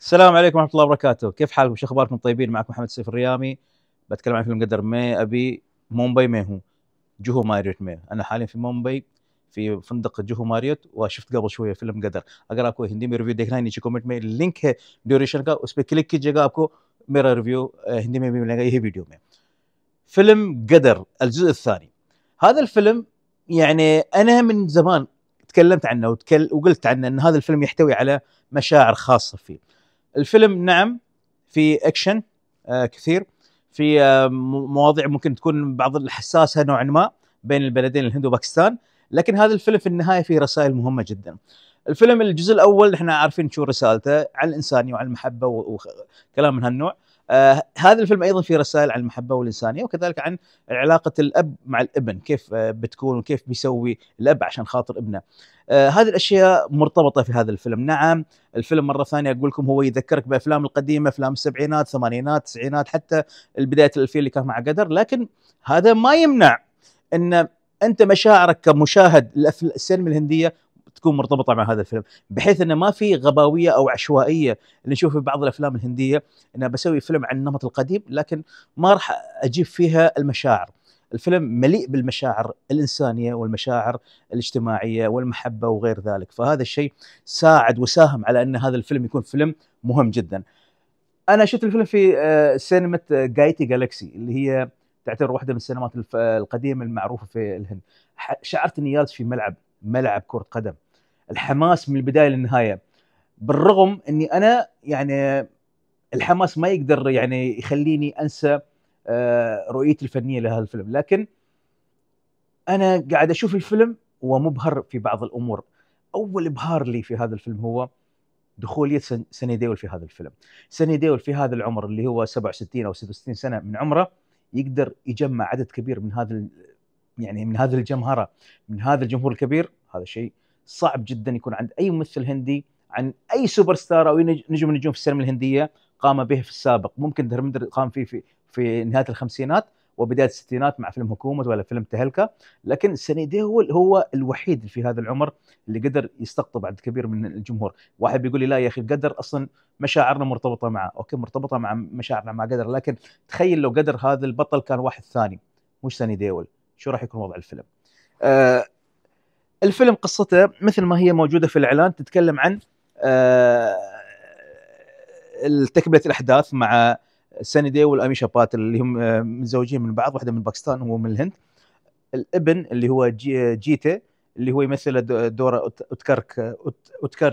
السلام عليكم ورحمه الله وبركاته كيف حالكم شو اخباركم طيبين معكم محمد سيف الريامي بتكلم عن فيلم قدر مي ابي مومباي مي هو جوهو ماريوت مي انا حاليا في مومباي في فندق جوهو ماريوت وشفت قبل شويه فيلم قدر اقرا आपको هندي में रिव्यू देखना है नीचे कमेंट में लिंक है ड्यूरेशन का उस पर क्लिक कीजिएगा आपको मेरा रिव्यू हिंदी में भी मिलेगा فيلم قدر الجزء الثاني هذا الفيلم يعني انا من زمان تكلمت عنه وتكل وقلت عنه ان هذا الفيلم يحتوي على مشاعر خاصه فيه الفيلم نعم في اكشن آه، كثير في آه، مواضيع ممكن تكون بعض الحساسه نوعا ما بين البلدين الهند وباكستان لكن هذا الفيلم في النهايه فيه رسائل مهمه جدا الفيلم الجزء الاول احنا عارفين شو رسالته عن الانسانيه وعن المحبه وكلام من هالنوع آه هذا الفيلم ايضا فيه رسائل عن المحبه والانسانيه وكذلك عن علاقه الاب مع الابن كيف آه بتكون وكيف بيسوي الاب عشان خاطر ابنه آه هذه الاشياء مرتبطه في هذا الفيلم نعم الفيلم مره ثانيه اقول لكم هو يذكرك بافلام القديمه افلام السبعينات الثمانينات التسعينات حتى البدايه الالفيه اللي كان مع قدر لكن هذا ما يمنع ان انت مشاعرك كمشاهد السينما الهنديه تكون مرتبطه مع هذا الفيلم بحيث انه ما في غباويه او عشوائيه اللي نشوف في بعض الافلام الهنديه انه بسوي فيلم عن النمط القديم لكن ما راح اجيب فيها المشاعر الفيلم مليء بالمشاعر الإنسانية والمشاعر الاجتماعية والمحبة وغير ذلك فهذا الشيء ساعد وساهم على أن هذا الفيلم يكون فيلم مهم جدا أنا شفت الفيلم في آه، سينما جايتي جالكسي اللي هي تعتبر واحدة من السينمات القديمة المعروفة في الهند شعرت أني جالس في ملعب ملعب كرة قدم الحماس من البدايه للنهايه بالرغم اني انا يعني الحماس ما يقدر يعني يخليني انسى آه، رؤيتي الفنيه لهذا الفيلم لكن انا قاعد اشوف الفيلم ومبهر في بعض الامور اول ابهار لي في هذا الفيلم هو دخوليه سني ديول في هذا الفيلم سني ديول في هذا العمر اللي هو 67 او 66 سنه من عمره يقدر يجمع عدد كبير من هذا يعني من هذه الجمهره من هذا الجمهور الكبير هذا شيء صعب جدا يكون عند اي ممثل هندي عن اي سوبر ستار او نجم نجوم في السينما الهنديه قام به في السابق ممكن دهرمندر قام فيه في في نهايه الخمسينات وبدايه الستينات مع فيلم هكومه ولا فيلم تهلكه لكن سني ديول هو الوحيد في هذا العمر اللي قدر يستقطب عدد كبير من الجمهور واحد بيقول لي لا يا اخي قدر اصلا مشاعرنا مرتبطه معه اوكي مرتبطه مع مشاعرنا مع قدر لكن تخيل لو قدر هذا البطل كان واحد ثاني مش سني ديول شو راح يكون وضع الفيلم آه الفيلم قصته مثل ما هي موجوده في الاعلان تتكلم عن آه، تكمله الاحداث مع ساني دي والاميشا باتل اللي هم آه، متزوجين من بعض واحده من باكستان وهو من الهند الابن اللي هو جي آه، جيتا اللي هو يمثل دور اوتكرك اوتكر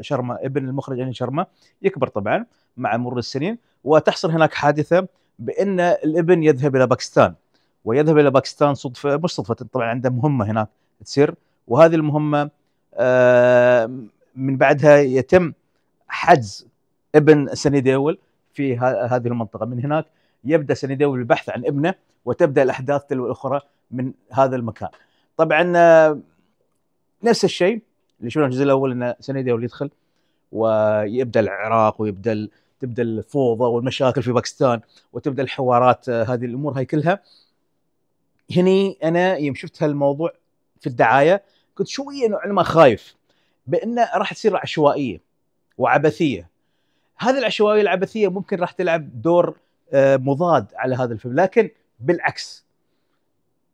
شرما ابن المخرج يعني شرما يكبر طبعا مع مرور السنين وتحصل هناك حادثه بان الابن يذهب الى باكستان ويذهب الى باكستان صدفه مش صدفه طبعا عنده مهمه هناك تصير وهذه المهمه آه، من بعدها يتم حجز ابن سنديول في هذه المنطقه من هناك يبدا سنديول البحث عن ابنه وتبدا الاحداث تلو الاخرى من هذا المكان طبعا آه، نفس الشيء اللي شفناه الجزء الاول ان سنديول يدخل ويبدا العراق ويبدا تبدا الفوضى والمشاكل في باكستان وتبدا الحوارات آه، هذه الامور هاي كلها هني انا يوم شفت هالموضوع في الدعايه كنت شويه نوعا ما خايف بانه راح تصير عشوائيه وعبثيه هذه العشوائيه العبثيه ممكن راح تلعب دور آه، مضاد على هذا الفيلم لكن بالعكس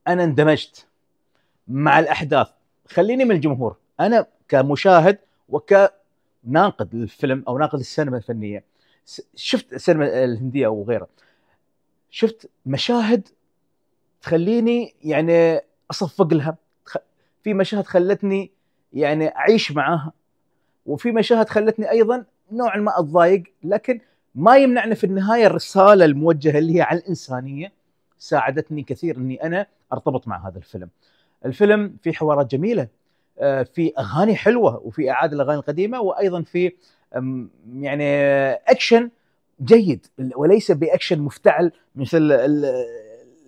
انا اندمجت مع الاحداث خليني من الجمهور انا كمشاهد وكناقد للفيلم او ناقد السينما الفنيه شفت السينما الهنديه او غيرها شفت مشاهد تخليني يعني اصفق لها في مشاهد خلتني يعني اعيش معاها وفي مشاهد خلتني ايضا نوعا ما اتضايق لكن ما يمنعنا في النهايه الرساله الموجهه اللي هي على الانسانيه ساعدتني كثير اني انا ارتبط مع هذا الفيلم. الفيلم في حوارات جميله آه، في اغاني حلوه وفي اعاده الاغاني القديمه وايضا في يعني اكشن جيد وليس باكشن مفتعل مثل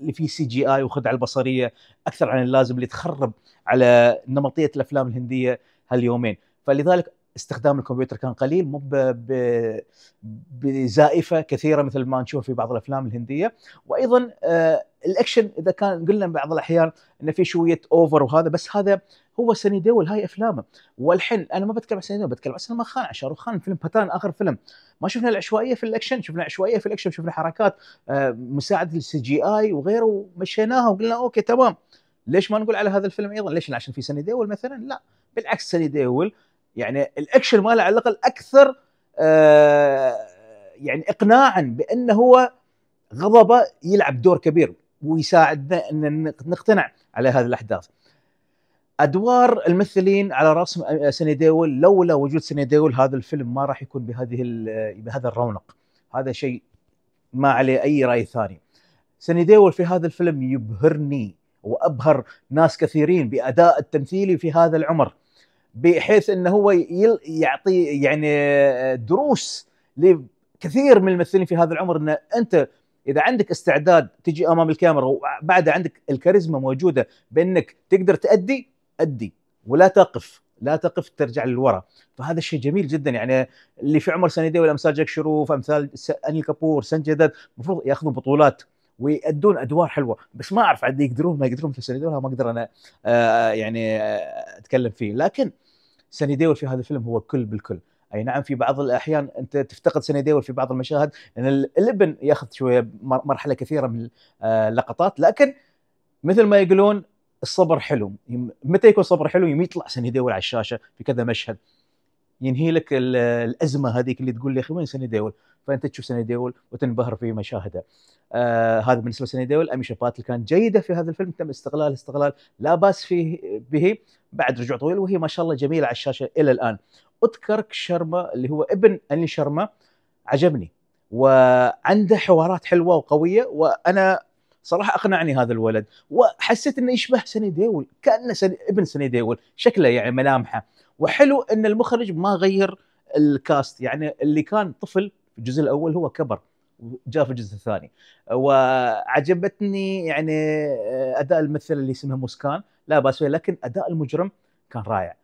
اللي فيه سي جي اي وخدعه البصريه اكثر عن اللازم اللي تخرب على نمطيه الافلام الهنديه هاليومين فلذلك استخدام الكمبيوتر كان قليل مو بزائفه كثيره مثل ما نشوف في بعض الافلام الهنديه وايضا آه، الاكشن اذا كان قلنا بعض الاحيان انه في شويه اوفر وهذا بس هذا هو سني ديول هاي افلامه والحين انا ما بتكلم عن سني ديول بتكلم عن سلمان خان عن شاروخ خان فيلم باتان اخر فيلم ما شفنا العشوائيه في الاكشن شفنا عشوائيه في الاكشن شفنا حركات آه، مساعده للسي جي اي وغيره ومشيناها وقلنا اوكي تمام ليش ما نقول على هذا الفيلم ايضا ليش عشان في سني ديول مثلا لا بالعكس سني ديول يعني الاكشن ماله على الاقل اكثر آه، يعني اقناعا بانه هو غضبه يلعب دور كبير ويساعدنا ان نقتنع على هذه الاحداث. ادوار الممثلين على راس آه، سني ديول لولا وجود سني ديول هذا الفيلم ما راح يكون بهذه آه، بهذا الرونق هذا شيء ما عليه اي راي ثاني سني ديول في هذا الفيلم يبهرني وابهر ناس كثيرين باداء التمثيلي في هذا العمر بحيث انه هو يعطي يعني آه، دروس لكثير من الممثلين في هذا العمر ان انت اذا عندك استعداد تجي امام الكاميرا وبعد عندك الكاريزما موجوده بانك تقدر تادي ادي ولا تقف لا تقف ترجع للورا فهذا الشيء جميل جدا يعني اللي في عمر سنيدي امثال جاك شروف امثال انيل كابور سنجدد المفروض ياخذون بطولات ويأدون ادوار حلوه بس ما اعرف عاد يقدرون ما يقدرون في سنديول ما اقدر انا آه يعني آه اتكلم فيه لكن سنيدي في هذا الفيلم هو كل بالكل اي نعم في بعض الاحيان انت تفتقد سنديول في بعض المشاهد لان الابن ياخذ شويه مرحله كثيره من اللقطات آه، لكن مثل ما يقولون الصبر حلو متى يكون صبر حلو يوم يطلع سنديول على الشاشه في كذا مشهد ينهي لك الازمه هذيك اللي تقول لي اخي وين ديول؟ فانت تشوف ديول وتنبهر في مشاهده آه هذا بالنسبه لسنديول امي شبات كانت جيده في هذا الفيلم تم استغلال استغلال لا باس فيه به بعد رجوع طويل وهي ما شاء الله جميله على الشاشه الى الان اوتكرك شرما اللي هو ابن اني شرما عجبني وعنده حوارات حلوه وقويه وانا صراحه اقنعني هذا الولد وحسيت انه يشبه سني ديول كانه سني ابن سني ديول شكله يعني ملامحه وحلو ان المخرج ما غير الكاست يعني اللي كان طفل في الجزء الاول هو كبر جاء في الجزء الثاني وعجبتني يعني اداء الممثله اللي اسمها موسكان لا باس لكن اداء المجرم كان رائع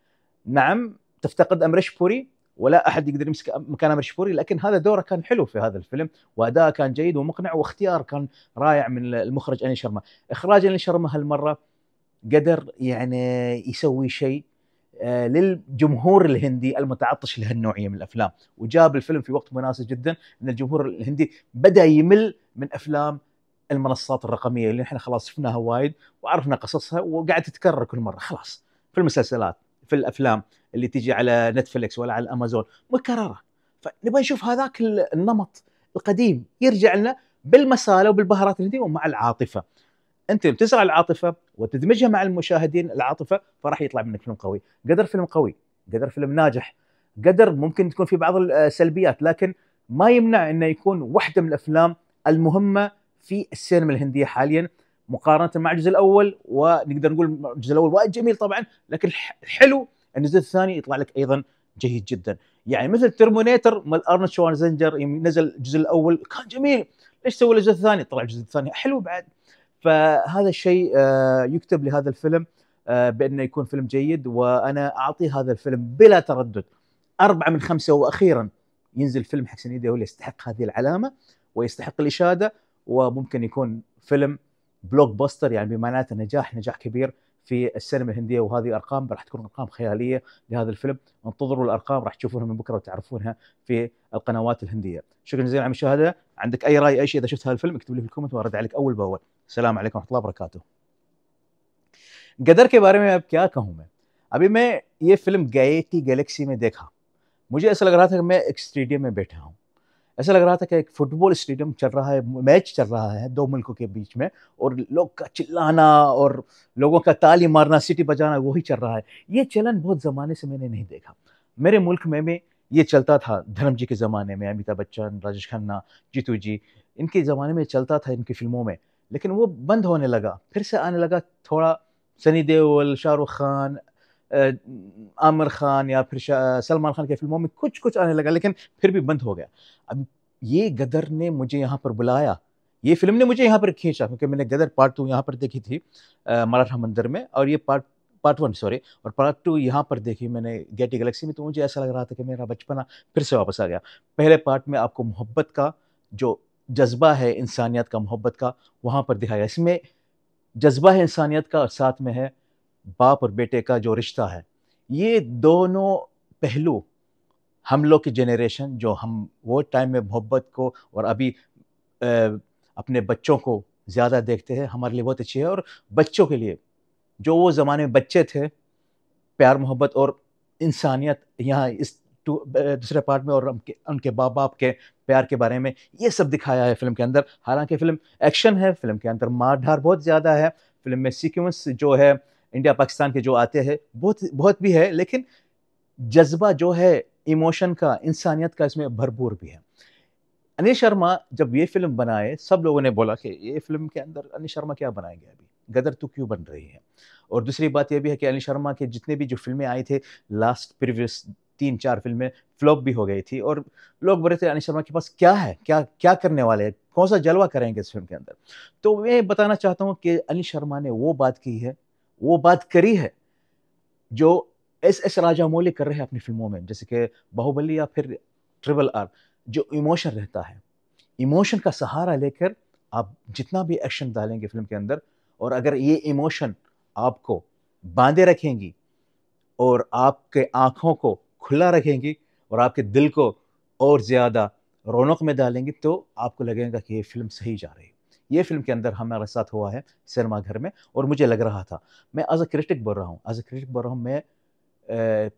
نعم تفتقد امر شبوري ولا احد يقدر يمسك مكان امر شبوري لكن هذا دوره كان حلو في هذا الفيلم واداءه كان جيد ومقنع واختيار كان رائع من المخرج اني شرما اخراج اني شرما هالمره قدر يعني يسوي شيء آه، للجمهور الهندي المتعطش لهالنوعيه من الافلام وجاب الفيلم في وقت مناسب جدا ان الجمهور الهندي بدا يمل من افلام المنصات الرقميه اللي احنا خلاص شفناها وايد وعرفنا قصصها وقاعد تتكرر كل مره خلاص في المسلسلات في الافلام اللي تجي على نتفلكس ولا على الامازون مكرره فنبغى نشوف هذاك النمط القديم يرجع لنا بالمساله وبالبهارات الهنديه ومع العاطفه انت لما تزرع العاطفه وتدمجها مع المشاهدين العاطفه فراح يطلع منك فيلم قوي قدر فيلم قوي قدر فيلم ناجح قدر ممكن تكون في بعض السلبيات آه، لكن ما يمنع انه يكون واحده من الافلام المهمه في السينما الهنديه حاليا مقارنه مع الجزء الاول ونقدر نقول الجزء الاول وايد جميل طبعا لكن الحلو النزول الثاني يطلع لك ايضا جيد جدا يعني مثل ترمونيتر مال ارنولد شوارزنجر نزل الجزء الاول كان جميل ليش سوى الجزء الثاني طلع الجزء الثاني حلو بعد فهذا الشيء آه، يكتب لهذا الفيلم آه، بانه يكون فيلم جيد وانا اعطي هذا الفيلم بلا تردد أربعة من خمسة واخيرا ينزل فيلم حق سنيدي اللي يستحق هذه العلامه ويستحق الاشاده وممكن يكون فيلم بلوك باستر يعني بمعناته نجاح نجاح كبير في السينما الهنديه وهذه ارقام راح تكون ارقام خياليه لهذا الفيلم انتظروا الارقام راح تشوفونها من بكره وتعرفونها في القنوات الهنديه شكرا جزيلا على المشاهده عندك اي راي اي شيء اذا شفت هذا الفيلم اكتب لي في الكومنت وارد عليك اول باول السلام عليكم ورحمه الله وبركاته قدر كبار ما में अब ابي ما मैं فيلم جايتي جالكسي फिल्म गए مجھے ایسا لگ رہا تھا کہ میں ایک سٹیڈیم میں بیٹھا ہوں ایسا لگ رہا تھا کہ ایک فٹ بال اسٹیڈیم چل رہا ہے میچ چل رہا ہے دو ملکوں کے بیچ میں اور لوگ کا چلانا اور لوگوں کا تالی مارنا سٹی بجانا وہی چل رہا ہے یہ چلن بہت زمانے سے میں نے نہیں دیکھا میرے ملک میں بھی یہ چلتا تھا دھرم جی کے زمانے میں امیتابھ بچن راجیش کھنہ جیتو جی ان کے زمانے میں چلتا تھا ان کی فلموں میں لیکن وہ بند ہونے لگا پھر سے آنے لگا تھوڑا سنی دیول شاہ رخ خان عامر خان یا پھر سلمان خان کے فلموں میں کچھ کچھ آنے لگا لیکن پھر بھی بند ہو گیا اب یہ گدر نے مجھے یہاں پر بلایا یہ فلم نے مجھے یہاں پر کھینچا کیونکہ میں نے گدر پارٹ ٹو یہاں پر دیکھی تھی مراٹھا مندر میں اور یہ پارٹ پارٹ ون سوری اور پارٹ ٹو یہاں پر دیکھی میں نے گیٹی گلیکسی میں تو مجھے ایسا لگ رہا تھا کہ میرا بچپنا پھر سے واپس آ گیا پہلے پارٹ میں آپ کو محبت کا جو جذبہ ہے انسانیت کا محبت کا وہاں پر دکھایا اس میں جذبہ ہے انسانیت کا اور ساتھ میں ہے باپ اور بیٹے کا جو رشتہ ہے یہ دونوں پہلو ہم لوگ کی جنریشن جو ہم وہ ٹائم میں محبت کو اور ابھی اپنے بچوں کو زیادہ دیکھتے ہیں ہمارے لیے بہت اچھی ہے اور بچوں کے لیے جو وہ زمانے میں بچے تھے پیار محبت اور انسانیت یہاں اس دوسرے پارٹ میں اور ان کے باپ باپ کے پیار کے بارے میں یہ سب دکھایا ہے فلم کے اندر حالانکہ فلم ایکشن ہے فلم کے اندر مار ڈھار بہت زیادہ ہے فلم میں سیکوینس جو ہے انڈیا پاکستان کے جو آتے ہیں بہت بہت بھی ہے لیکن جذبہ جو ہے ایموشن کا انسانیت کا اس میں بھرپور بھی ہے انی شرما جب یہ فلم بنائے سب لوگوں نے بولا کہ یہ فلم کے اندر انی شرما کیا بنائے گیا ابھی غدر تو کیوں بن رہی ہے اور دوسری بات یہ بھی ہے کہ انی شرما کے جتنے بھی جو فلمیں آئی تھے لاسٹ پریویس تین چار فلمیں فلوپ بھی ہو گئی تھی اور لوگ بولے تھے انی شرما کے پاس کیا ہے کیا کیا کرنے والے ہیں کون سا جلوہ کریں گے اس فلم کے اندر تو میں بتانا چاہتا ہوں کہ انی شرما نے وہ بات کی ہے وہ بات کری ہے جو ایس ایس مولی کر رہے ہیں اپنی فلموں میں جیسے کہ باہوبلی یا پھر ٹریبل آر جو ایموشن رہتا ہے ایموشن کا سہارا لے کر آپ جتنا بھی ایکشن ڈالیں گے فلم کے اندر اور اگر یہ ایموشن آپ کو باندھے رکھیں گی اور آپ کے آنکھوں کو کھلا رکھیں گی اور آپ کے دل کو اور زیادہ رونق میں ڈالیں گی تو آپ کو لگے گا کہ یہ فلم صحیح جا رہی ہے یہ فلم کے اندر ہمارے ساتھ ہوا ہے سینما گھر میں اور مجھے لگ رہا تھا میں ایز اے کریٹک بول رہا ہوں ایز اے کریٹک بول رہا ہوں میں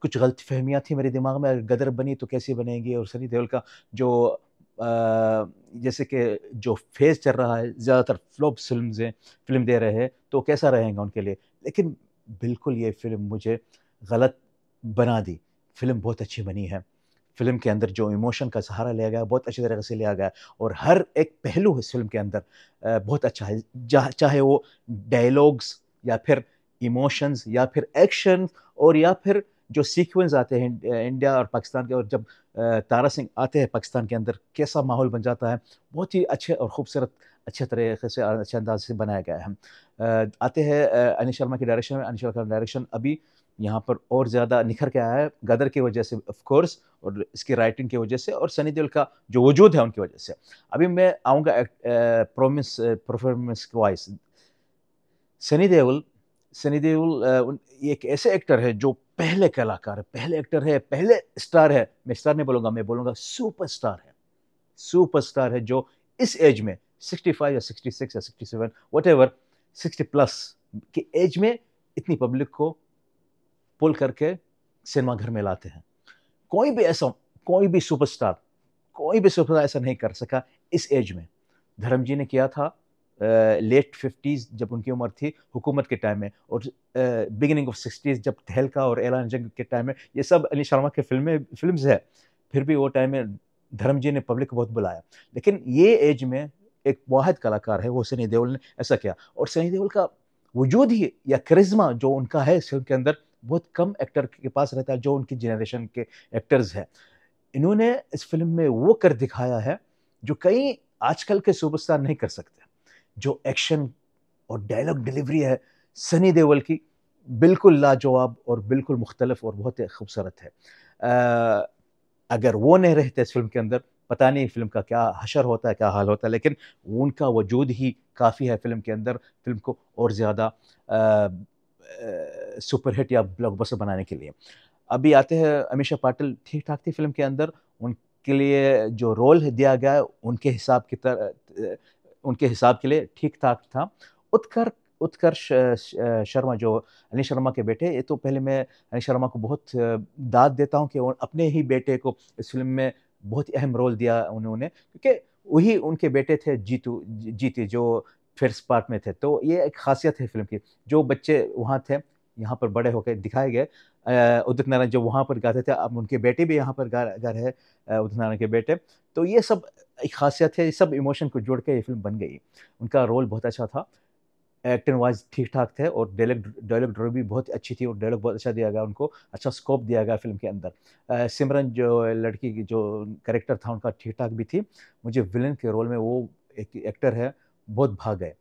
کچھ غلط فہمیاں تھیں میرے دماغ میں گدر غدر بنی تو کیسی بنے گی اور سنی دیول کا جو جیسے کہ جو فیز چل رہا ہے زیادہ تر فلوپ فلمز ہیں فلم دے رہے ہیں تو کیسا رہیں گا ان کے لیے لیکن بالکل یہ فلم مجھے غلط بنا دی فلم بہت اچھی بنی ہے فلم کے اندر جو ایموشن کا سہارا لیا گیا بہت اچھی طریقے سے لیا گیا اور ہر ایک پہلو اس فلم کے اندر بہت اچھا ہے چاہے وہ ڈائیلاگس یا پھر ایموشنز یا پھر ایکشن اور یا پھر جو سیکوینس آتے ہیں انڈیا اور پاکستان کے اور جب تارا سنگھ آتے ہیں پاکستان کے اندر کیسا ماحول بن جاتا ہے بہت ہی اچھے اور خوبصورت اچھے طریقے سے اچھے انداز سے بنایا گیا ہے آتے ہیں انیش شرما کی ڈائریکشن میں انیش شرما کا ڈائریکشن ابھی یہاں پر اور زیادہ نکھر کے آیا ہے غدر کی وجہ سے آف کورس اور اس کی رائٹنگ کی وجہ سے اور سنی دیول کا جو وجود ہے ان کی وجہ سے ابھی میں آؤں گا پرومس پرفارمنس وائز سنی دیول سنی دیول ایک ایسے ایکٹر ہے جو پہلے کلاکار ہے پہلے ایکٹر ہے پہلے اسٹار ہے میں اسٹار نہیں بولوں گا میں بولوں گا سپر اسٹار ہے سپر اسٹار ہے جو اس ایج میں سکسٹی فائیو یا سکسٹی سکس یا سکسٹی سیون وٹ ایور سکسٹی پلس کی ایج میں اتنی پبلک کو پل کر کے سنیما گھر میں لاتے ہیں کوئی بھی ایسا کوئی بھی سپر سٹار کوئی بھی سپر سٹار ایسا نہیں کر سکا اس ایج میں دھرم جی نے کیا تھا لیٹ ففٹیز جب ان کی عمر تھی حکومت کے ٹائم میں اور بگننگ آف سکسٹیز جب تہلکا اور اعلان جنگ کے ٹائم میں یہ سب علی شرما کے فلمیں فلمز ہے پھر بھی وہ ٹائم میں دھرم جی نے پبلک کو بہت بلایا لیکن یہ ایج میں ایک واحد کلاکار ہے وہ سنی دیول نے ایسا کیا اور سنی دیول کا وجود ہی یا کرزمہ جو ان کا ہے اس فلم کے اندر بہت کم ایکٹر کے پاس رہتا ہے جو ان کی جنریشن کے ایکٹرز ہیں انہوں نے اس فلم میں وہ کر دکھایا ہے جو کئی آج کل کے سپر اسٹار نہیں کر سکتے جو ایکشن اور ڈائلاگ ڈیلیوری ہے سنی دیول کی بالکل لاجواب اور بالکل مختلف اور بہت خوبصورت ہے اگر وہ نہیں رہتے اس فلم کے اندر پتہ نہیں فلم کا کیا حشر ہوتا ہے کیا حال ہوتا ہے لیکن ان کا وجود ہی کافی ہے فلم کے اندر فلم کو اور زیادہ سپر ہٹ یا بلاک بسر بنانے کے لیے ابھی آتے ہیں امیشا پاٹل ٹھیک ٹھاک تھی فلم کے اندر ان کے لیے جو رول دیا گیا ہے ان کے حساب کی طرح ان کے حساب کے لیے ٹھیک ٹھاک تھا اتکر اتکرش شرما جو انل شرما کے بیٹے یہ تو پہلے میں انل شرما کو بہت داد دیتا ہوں کہ اپنے ہی بیٹے کو اس فلم میں بہت اہم رول دیا انہوں نے کیونکہ وہی ان کے بیٹے تھے جیتو جیتے جو فیئرس پارٹ میں تھے تو یہ ایک خاصیت ہے فلم کی جو بچے وہاں تھے یہاں پر بڑے ہو کے دکھائے گئے ادت نارائن جو وہاں پر گاتے تھے اب ان کے بیٹے بھی یہاں پر گا رہے ادت نارائن کے بیٹے تو یہ سب ایک خاصیت ہے یہ سب ایموشن کو جوڑ کے یہ فلم بن گئی ان کا رول بہت اچھا تھا ایکٹنگ وائز ٹھیک ٹھاک تھے اور ڈائلیک ڈائلگ ڈرو بھی بہت اچھی تھی اور ڈائلوگ بہت اچھا دیا گیا ان کو اچھا اسکوپ دیا گیا فلم کے اندر سمرن جو لڑکی کی جو کریکٹر تھا ان کا ٹھیک ٹھاک بھی تھی مجھے ولن کے رول میں وہ ایک ایکٹر ہے بہت بھاگ گئے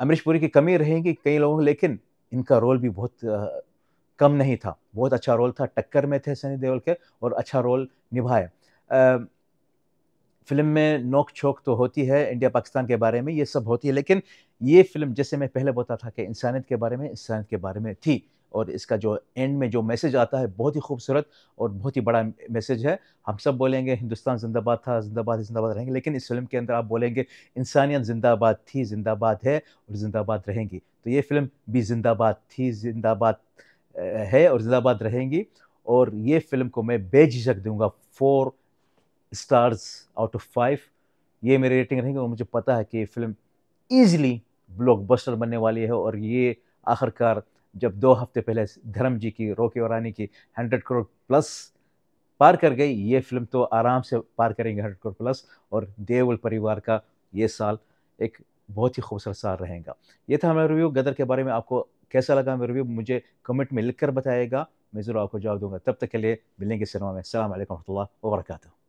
امریش پوری کی کمی رہے گی کئی لوگوں لیکن ان کا رول بھی بہت کم نہیں تھا بہت اچھا رول تھا ٹکر میں تھے سنی دیول کے اور اچھا رول نبھائے فلم میں نوک چھوک تو ہوتی ہے انڈیا پاکستان کے بارے میں یہ سب ہوتی ہے لیکن یہ فلم جیسے میں پہلے بتا تھا کہ انسانیت کے بارے میں انسانیت کے بارے میں تھی اور اس کا جو اینڈ میں جو میسیج آتا ہے بہت ہی خوبصورت اور بہت ہی بڑا میسیج ہے ہم سب بولیں گے ہندوستان زندہ باد تھا زندہ باد زندہ باد رہیں گے لیکن اس فلم کے اندر آپ بولیں گے انسانیت زندہ باد تھی زندہ باد ہے اور زندہ باد رہیں گی تو یہ فلم بھی زندہ باد تھی زندہ باد ہے اور زندہ باد رہیں گی اور یہ فلم کو میں بے جھجھک دوں گا فور اسٹارز آؤٹ آف فائیو یہ میری ریٹنگ رہیں گی اور مجھے پتا ہے کہ یہ فلم ایزلی بلاک بسٹر بننے والی ہے اور یہ آخر کار جب دو ہفتے پہلے دھرم جی کی روکی اورانی کی ہنڈریڈ کروڑ پلس پار کر گئی یہ فلم تو آرام سے پار کریں گے ہنڈریڈ کروڑ پلس اور دیو پریوار کا یہ سال ایک بہت ہی خوبصورت سال رہے گا یہ تھا ہمیں ریویو گدر کے بارے میں آپ کو کیسا لگا ہمیں ریویو مجھے کمنٹ میں لکھ کر بتائے گا میں ضرور آپ کو جواب دوں گا تب تک کے لیے ملیں گے سنیما میں السلام علیکم ورحمۃ اللہ وبرکاتہ